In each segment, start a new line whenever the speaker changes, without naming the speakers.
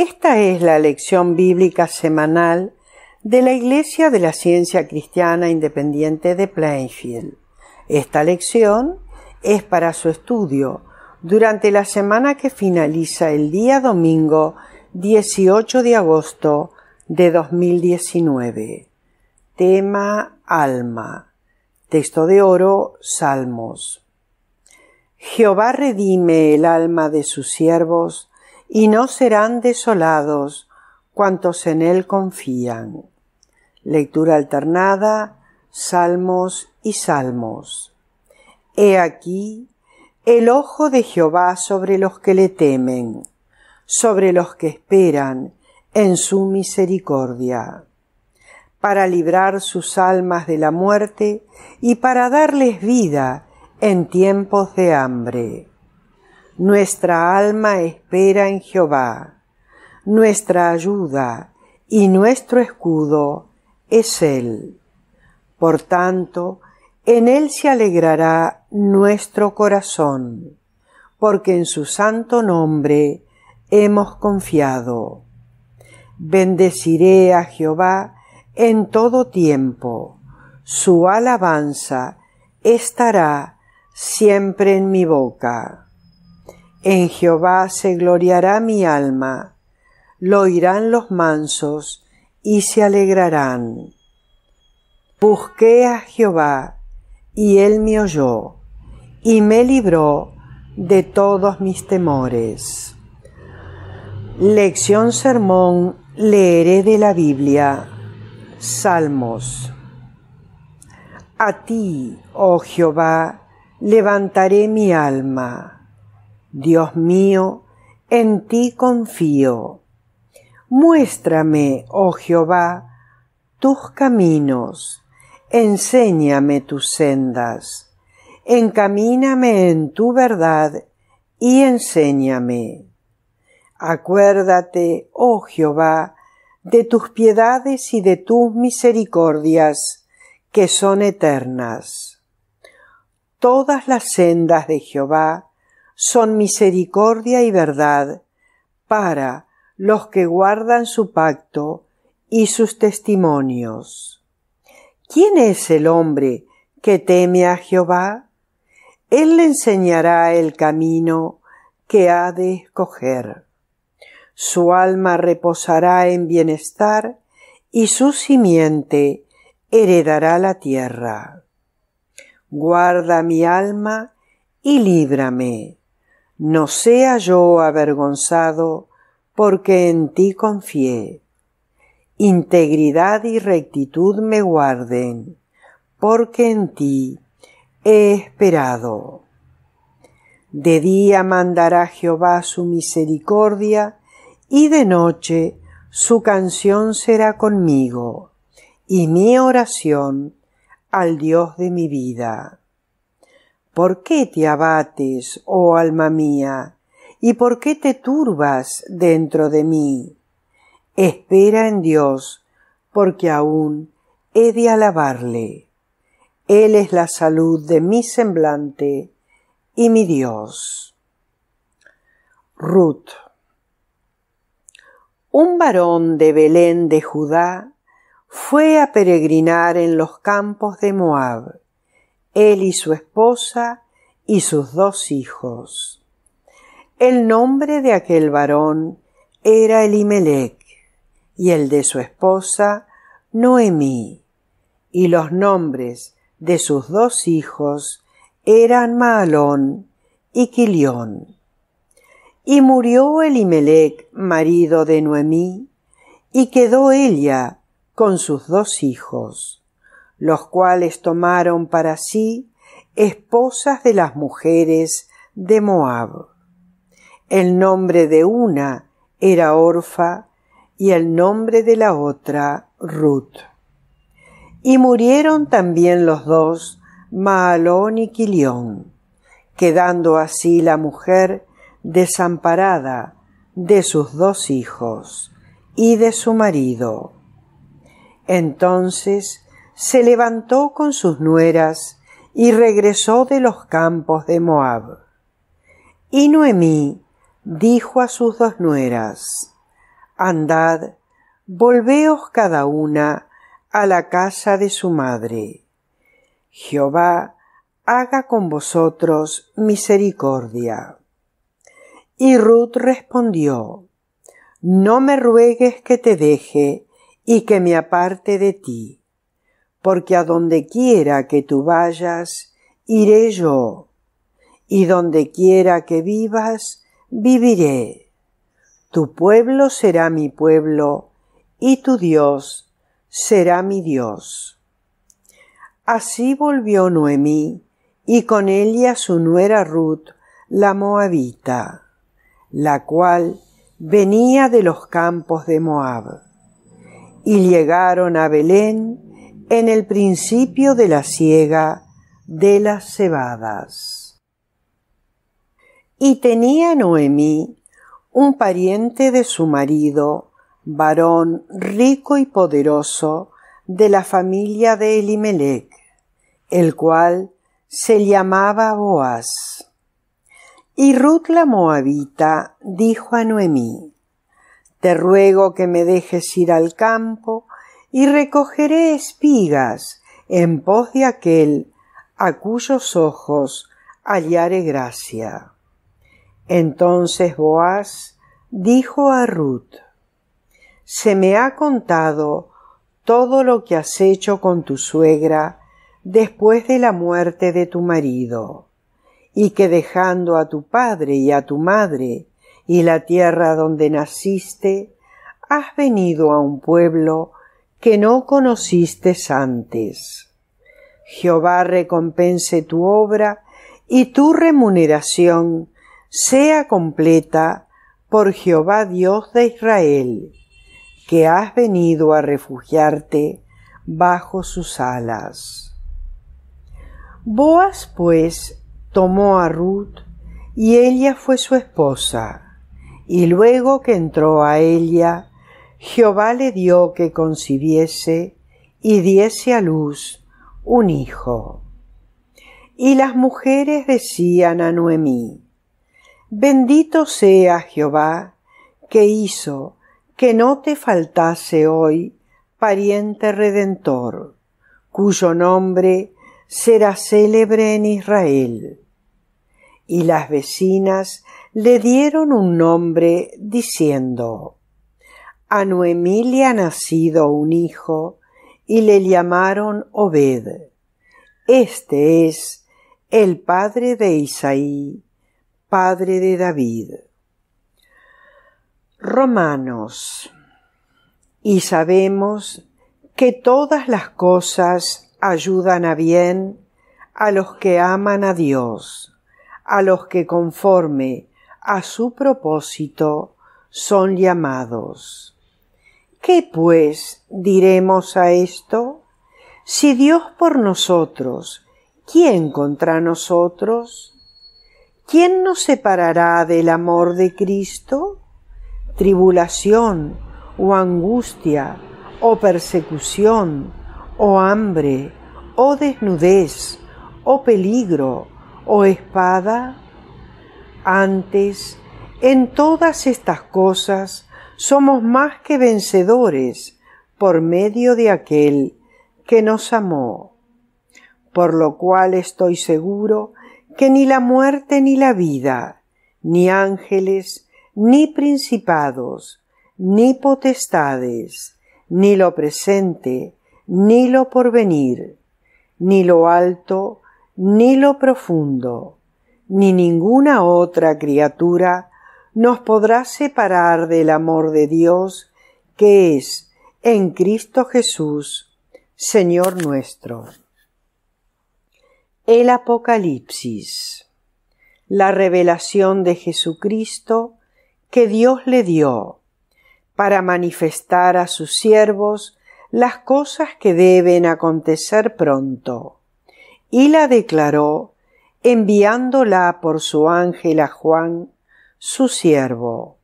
Esta es la lección bíblica semanal de la Iglesia de la Ciencia Cristiana Independiente de Plainfield. Esta lección es para su estudio durante la semana que finaliza el día domingo 18 de agosto de 2019. Tema Alma. Texto de oro Salmos. Jehová redime el alma de sus siervos y no serán desolados cuantos en él confían. Lectura alternada, salmos y salmos. He aquí el ojo de Jehová sobre los que le temen, sobre los que esperan en su misericordia, para librar sus almas de la muerte y para darles vida en tiempos de hambre. Nuestra alma espera en Jehová, nuestra ayuda y nuestro escudo es Él. Por tanto, en Él se alegrará nuestro corazón, porque en su santo nombre hemos confiado. Bendeciré a Jehová en todo tiempo, su alabanza estará siempre en mi boca. En Jehová se gloriará mi alma, lo oirán los mansos y se alegrarán. Busqué a Jehová, y él me oyó, y me libró de todos mis temores. Lección Sermón leeré de la Biblia. Salmos. A ti, oh Jehová, levantaré mi alma Dios mío, en ti confío. Muéstrame, oh Jehová, tus caminos, enséñame tus sendas, encamíname en tu verdad y enséñame. Acuérdate, oh Jehová, de tus piedades y de tus misericordias, que son eternas. Todas las sendas de Jehová son misericordia y verdad para los que guardan su pacto y sus testimonios. ¿Quién es el hombre que teme a Jehová? Él le enseñará el camino que ha de escoger. Su alma reposará en bienestar y su simiente heredará la tierra. Guarda mi alma y líbrame no sea yo avergonzado, porque en ti confié. Integridad y rectitud me guarden, porque en ti he esperado. De día mandará Jehová su misericordia, y de noche su canción será conmigo, y mi oración al Dios de mi vida. ¿Por qué te abates, oh alma mía? ¿Y por qué te turbas dentro de mí? Espera en Dios, porque aún he de alabarle. Él es la salud de mi semblante y mi Dios. Ruth. Un varón de Belén de Judá fue a peregrinar en los campos de Moab él y su esposa y sus dos hijos. El nombre de aquel varón era Elimelech y el de su esposa Noemí, y los nombres de sus dos hijos eran Maalón y Quilión. Y murió Elimelech, marido de Noemí, y quedó ella con sus dos hijos los cuales tomaron para sí esposas de las mujeres de Moab. El nombre de una era Orfa y el nombre de la otra Ruth. Y murieron también los dos, Maalón y Quilión, quedando así la mujer desamparada de sus dos hijos y de su marido. Entonces se levantó con sus nueras y regresó de los campos de Moab. Y Noemí dijo a sus dos nueras, Andad, volveos cada una a la casa de su madre. Jehová haga con vosotros misericordia. Y Ruth respondió, No me ruegues que te deje y que me aparte de ti porque a donde quiera que tú vayas, iré yo, y donde quiera que vivas, viviré. Tu pueblo será mi pueblo, y tu Dios será mi Dios. Así volvió Noemí, y con ella su nuera Ruth, la moabita, la cual venía de los campos de Moab. Y llegaron a Belén, en el principio de la siega de las cebadas. Y tenía Noemí un pariente de su marido, varón rico y poderoso, de la familia de Elimelech, el cual se llamaba Boaz. Y Ruth la Moabita dijo a Noemí, Te ruego que me dejes ir al campo y recogeré espigas en pos de aquel a cuyos ojos hallaré gracia. Entonces Boaz dijo a Ruth, Se me ha contado todo lo que has hecho con tu suegra después de la muerte de tu marido, y que dejando a tu padre y a tu madre y la tierra donde naciste, has venido a un pueblo que no conociste antes. Jehová recompense tu obra y tu remuneración sea completa por Jehová Dios de Israel, que has venido a refugiarte bajo sus alas. Boas pues tomó a Ruth y ella fue su esposa, y luego que entró a ella, Jehová le dio que concibiese y diese a luz un hijo. Y las mujeres decían a Noemí, Bendito sea Jehová, que hizo que no te faltase hoy pariente redentor, cuyo nombre será célebre en Israel. Y las vecinas le dieron un nombre diciendo, a Noemí le ha nacido un hijo y le llamaron Obed. Este es el padre de Isaí, padre de David. Romanos. Y sabemos que todas las cosas ayudan a bien a los que aman a Dios, a los que conforme a su propósito son llamados. ¿Qué pues diremos a esto? Si Dios por nosotros, ¿quién contra nosotros? ¿Quién nos separará del amor de Cristo? Tribulación o angustia o persecución o hambre o desnudez o peligro o espada? Antes, en todas estas cosas, somos más que vencedores por medio de aquel que nos amó. Por lo cual estoy seguro que ni la muerte ni la vida, ni ángeles, ni principados, ni potestades, ni lo presente, ni lo porvenir, ni lo alto, ni lo profundo, ni ninguna otra criatura nos podrá separar del amor de Dios que es en Cristo Jesús, Señor nuestro. El Apocalipsis, la revelación de Jesucristo que Dios le dio para manifestar a sus siervos las cosas que deben acontecer pronto, y la declaró enviándola por su ángel a Juan su siervo,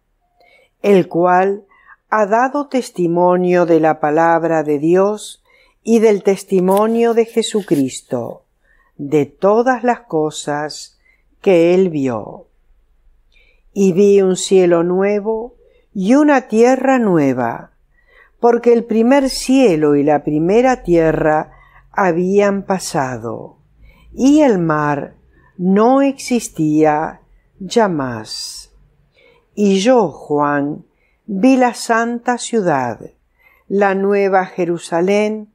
el cual ha dado testimonio de la palabra de Dios y del testimonio de Jesucristo, de todas las cosas que él vio. Y vi un cielo nuevo y una tierra nueva, porque el primer cielo y la primera tierra habían pasado, y el mar no existía jamás. Y yo, Juan, vi la santa ciudad, la nueva Jerusalén,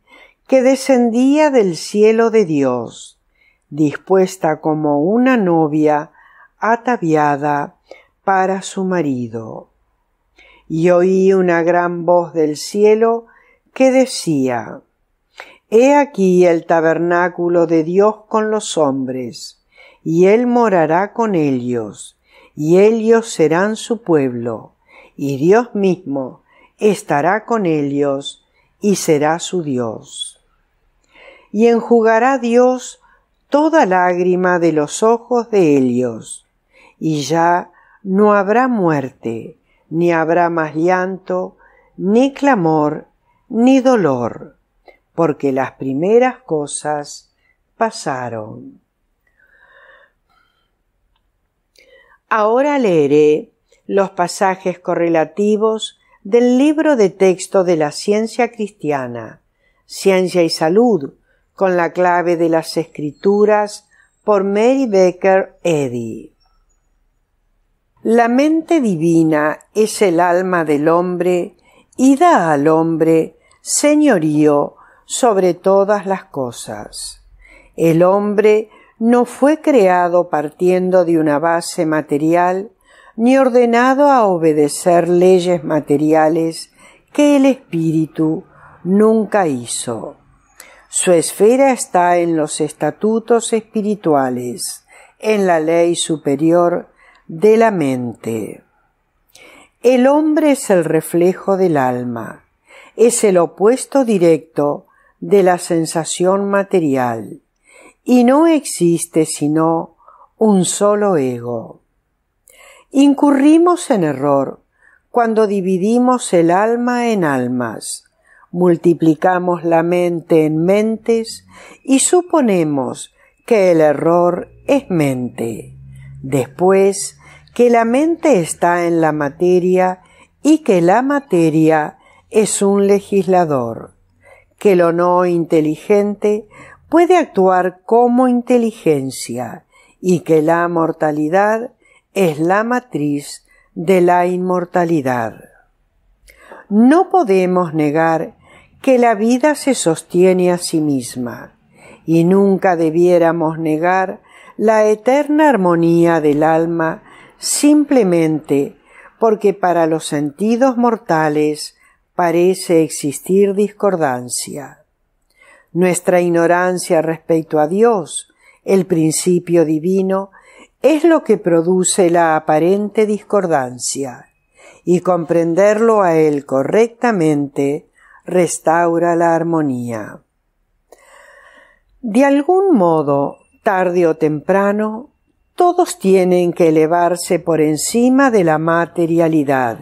que descendía del cielo de Dios, dispuesta como una novia ataviada para su marido. Y oí una gran voz del cielo que decía, He aquí el tabernáculo de Dios con los hombres, y él morará con ellos, y ellos serán su pueblo, y Dios mismo estará con ellos y será su Dios. Y enjugará Dios toda lágrima de los ojos de ellos, y ya no habrá muerte, ni habrá más llanto, ni clamor, ni dolor, porque las primeras cosas pasaron. Ahora leeré los pasajes correlativos del libro de texto de la ciencia cristiana, Ciencia y Salud, con la clave de las escrituras por Mary Baker Eddy. La mente divina es el alma del hombre y da al hombre señorío sobre todas las cosas. El hombre no fue creado partiendo de una base material ni ordenado a obedecer leyes materiales que el espíritu nunca hizo. Su esfera está en los estatutos espirituales, en la ley superior de la mente. El hombre es el reflejo del alma, es el opuesto directo de la sensación material y no existe sino un solo ego. Incurrimos en error cuando dividimos el alma en almas, multiplicamos la mente en mentes y suponemos que el error es mente, después que la mente está en la materia y que la materia es un legislador, que lo no inteligente puede actuar como inteligencia y que la mortalidad es la matriz de la inmortalidad. No podemos negar que la vida se sostiene a sí misma y nunca debiéramos negar la eterna armonía del alma simplemente porque para los sentidos mortales parece existir discordancia. Nuestra ignorancia respecto a Dios, el principio divino, es lo que produce la aparente discordancia, y comprenderlo a él correctamente restaura la armonía. De algún modo, tarde o temprano, todos tienen que elevarse por encima de la materialidad,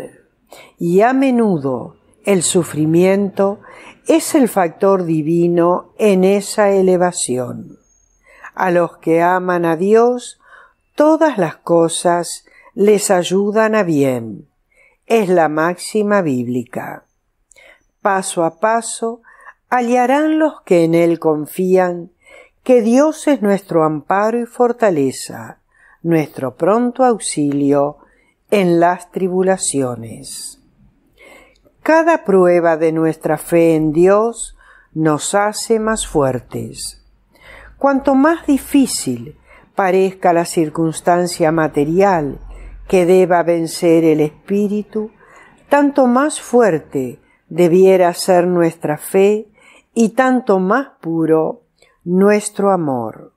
y a menudo el sufrimiento es el factor divino en esa elevación. A los que aman a Dios, todas las cosas les ayudan a bien. Es la máxima bíblica. Paso a paso hallarán los que en Él confían que Dios es nuestro amparo y fortaleza, nuestro pronto auxilio en las tribulaciones. Cada prueba de nuestra fe en Dios nos hace más fuertes. Cuanto más difícil parezca la circunstancia material que deba vencer el espíritu, tanto más fuerte debiera ser nuestra fe y tanto más puro nuestro amor.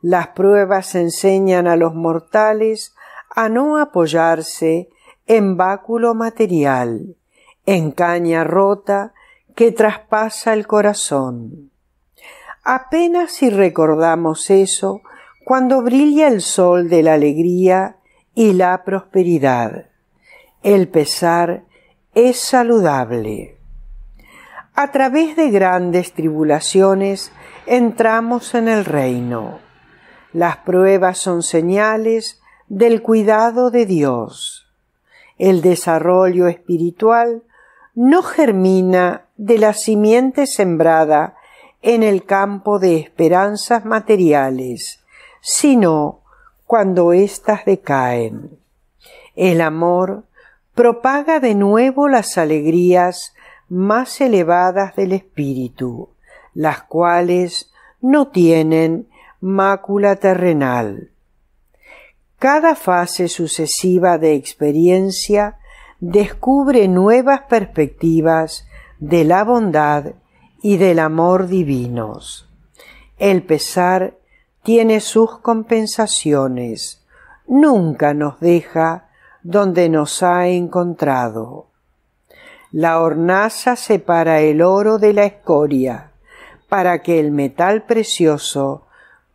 Las pruebas enseñan a los mortales a no apoyarse en báculo material, en caña rota que traspasa el corazón. Apenas si recordamos eso cuando brilla el sol de la alegría y la prosperidad. El pesar es saludable. A través de grandes tribulaciones entramos en el reino. Las pruebas son señales del cuidado de Dios el desarrollo espiritual no germina de la simiente sembrada en el campo de esperanzas materiales, sino cuando éstas decaen. El amor propaga de nuevo las alegrías más elevadas del espíritu, las cuales no tienen mácula terrenal, cada fase sucesiva de experiencia descubre nuevas perspectivas de la bondad y del amor divinos. El pesar tiene sus compensaciones, nunca nos deja donde nos ha encontrado. La hornaza separa el oro de la escoria, para que el metal precioso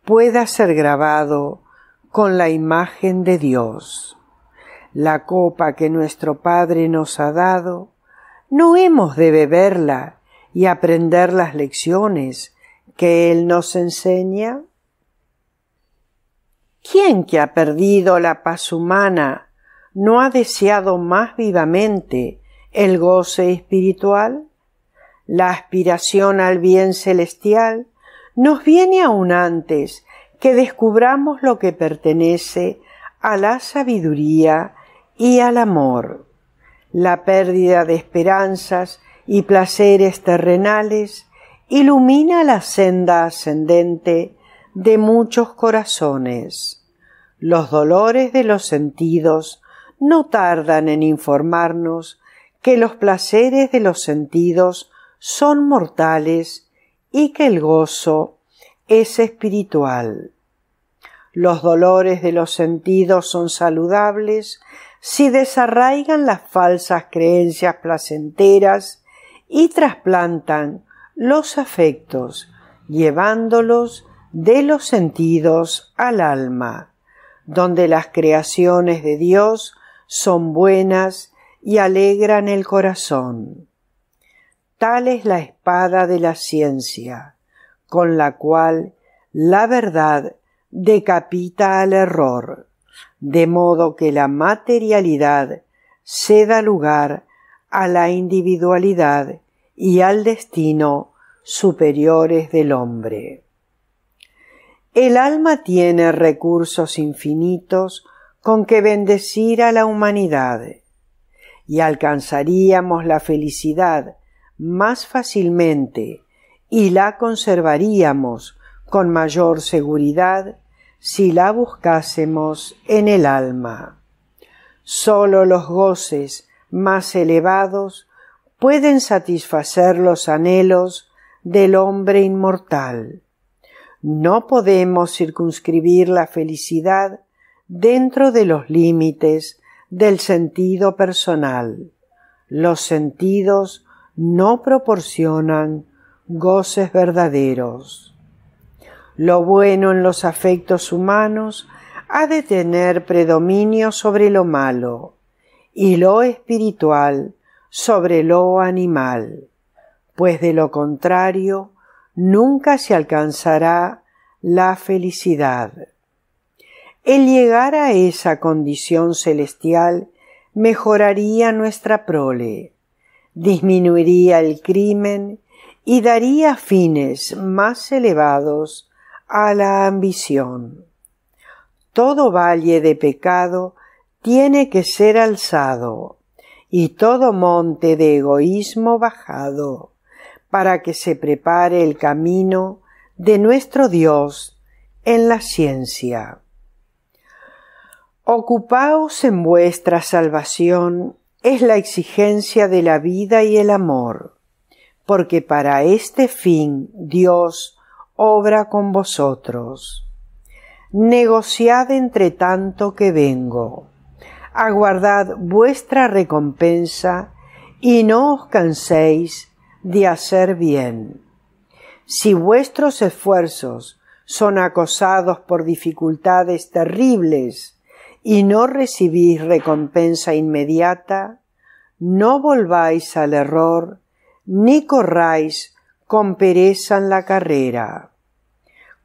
pueda ser grabado con la imagen de Dios. La copa que nuestro Padre nos ha dado, no hemos de beberla y aprender las lecciones que Él nos enseña. ¿Quién que ha perdido la paz humana no ha deseado más vivamente el goce espiritual? La aspiración al bien celestial nos viene aún antes que descubramos lo que pertenece a la sabiduría y al amor. La pérdida de esperanzas y placeres terrenales ilumina la senda ascendente de muchos corazones. Los dolores de los sentidos no tardan en informarnos que los placeres de los sentidos son mortales y que el gozo es espiritual. Los dolores de los sentidos son saludables si desarraigan las falsas creencias placenteras y trasplantan los afectos, llevándolos de los sentidos al alma, donde las creaciones de Dios son buenas y alegran el corazón. Tal es la espada de la ciencia, con la cual la verdad decapita al error, de modo que la materialidad ceda lugar a la individualidad y al destino superiores del hombre. El alma tiene recursos infinitos con que bendecir a la humanidad y alcanzaríamos la felicidad más fácilmente y la conservaríamos con mayor seguridad si la buscásemos en el alma. Sólo los goces más elevados pueden satisfacer los anhelos del hombre inmortal. No podemos circunscribir la felicidad dentro de los límites del sentido personal. Los sentidos no proporcionan goces verdaderos. Lo bueno en los afectos humanos ha de tener predominio sobre lo malo y lo espiritual sobre lo animal, pues de lo contrario nunca se alcanzará la felicidad. El llegar a esa condición celestial mejoraría nuestra prole, disminuiría el crimen y daría fines más elevados a la ambición. Todo valle de pecado tiene que ser alzado y todo monte de egoísmo bajado para que se prepare el camino de nuestro Dios en la ciencia. Ocupaos en vuestra salvación es la exigencia de la vida y el amor, porque para este fin Dios obra con vosotros. Negociad entre tanto que vengo. Aguardad vuestra recompensa y no os canséis de hacer bien. Si vuestros esfuerzos son acosados por dificultades terribles y no recibís recompensa inmediata, no volváis al error ni corráis con pereza en la carrera.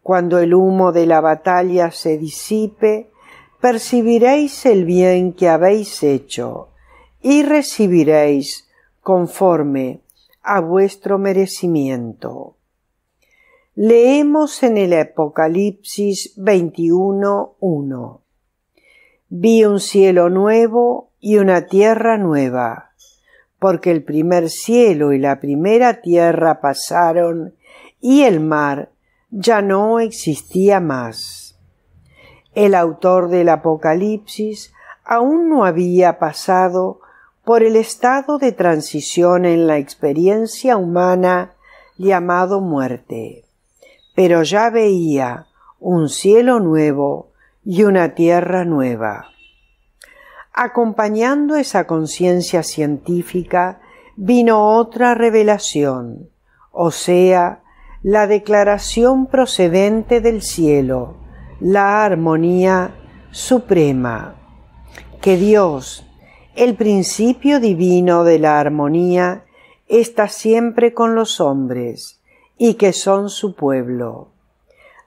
Cuando el humo de la batalla se disipe, percibiréis el bien que habéis hecho y recibiréis conforme a vuestro merecimiento. Leemos en el Apocalipsis 21.1. Vi un cielo nuevo y una tierra nueva porque el primer cielo y la primera tierra pasaron y el mar ya no existía más. El autor del Apocalipsis aún no había pasado por el estado de transición en la experiencia humana llamado muerte, pero ya veía un cielo nuevo y una tierra nueva. Acompañando esa conciencia científica vino otra revelación, o sea, la declaración procedente del cielo, la armonía suprema, que Dios, el principio divino de la armonía, está siempre con los hombres y que son su pueblo,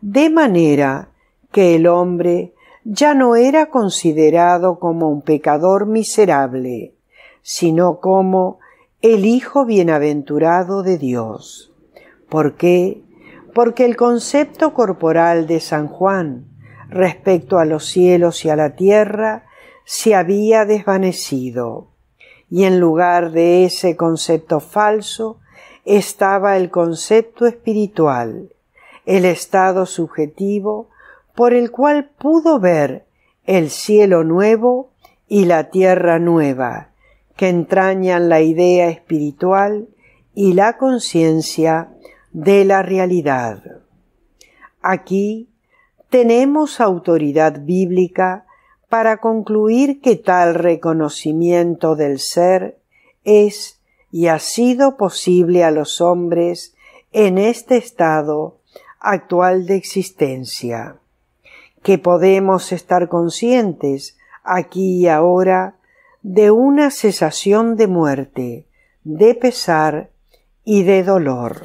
de manera que el hombre ya no era considerado como un pecador miserable, sino como el Hijo bienaventurado de Dios. ¿Por qué? Porque el concepto corporal de San Juan respecto a los cielos y a la tierra se había desvanecido, y en lugar de ese concepto falso estaba el concepto espiritual, el estado subjetivo por el cual pudo ver el cielo nuevo y la tierra nueva, que entrañan la idea espiritual y la conciencia de la realidad. Aquí tenemos autoridad bíblica para concluir que tal reconocimiento del ser es y ha sido posible a los hombres en este estado actual de existencia que podemos estar conscientes aquí y ahora de una cesación de muerte, de pesar y de dolor.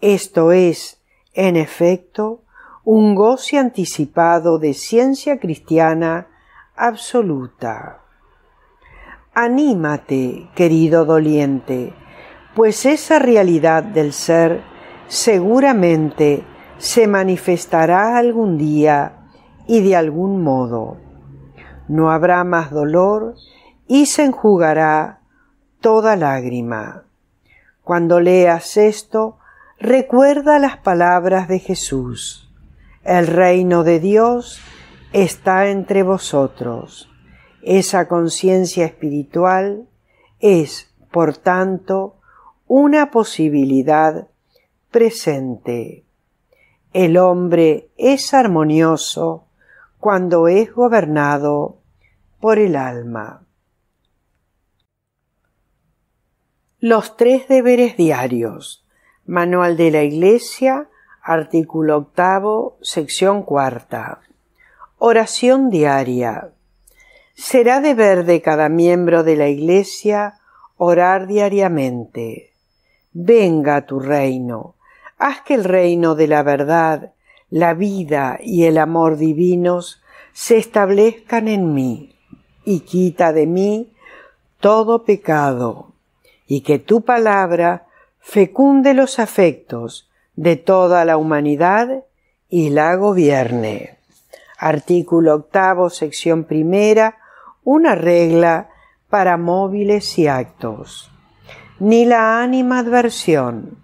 Esto es, en efecto, un goce anticipado de ciencia cristiana absoluta. Anímate, querido doliente, pues esa realidad del ser seguramente se manifestará algún día y de algún modo. No habrá más dolor y se enjugará toda lágrima. Cuando leas esto, recuerda las palabras de Jesús. El reino de Dios está entre vosotros. Esa conciencia espiritual es, por tanto, una posibilidad presente. El hombre es armonioso cuando es gobernado por el alma. Los tres deberes diarios. Manual de la Iglesia, artículo octavo, sección cuarta. Oración diaria. Será deber de cada miembro de la Iglesia orar diariamente. Venga tu reino haz que el reino de la verdad, la vida y el amor divinos se establezcan en mí, y quita de mí todo pecado, y que tu palabra fecunde los afectos de toda la humanidad y la gobierne. Artículo octavo, sección primera, una regla para móviles y actos. Ni la ánima adversión